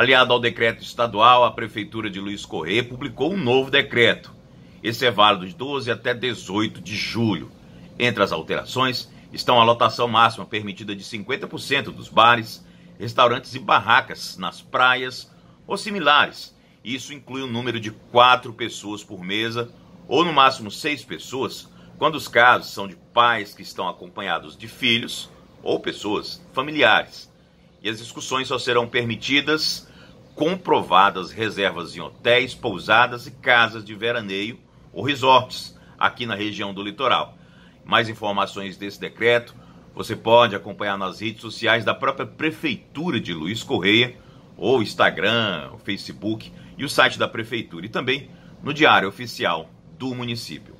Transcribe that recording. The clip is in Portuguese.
aliado ao decreto estadual, a Prefeitura de Luiz Correia publicou um novo decreto. Esse é válido de 12 até 18 de julho. Entre as alterações estão a lotação máxima permitida de 50% dos bares, restaurantes e barracas nas praias ou similares. Isso inclui o um número de quatro pessoas por mesa ou no máximo seis pessoas, quando os casos são de pais que estão acompanhados de filhos ou pessoas familiares. E as discussões só serão permitidas comprovadas reservas em hotéis, pousadas e casas de veraneio ou resorts aqui na região do litoral. Mais informações desse decreto você pode acompanhar nas redes sociais da própria Prefeitura de Luiz Correia, ou Instagram, Facebook e o site da Prefeitura, e também no Diário Oficial do município.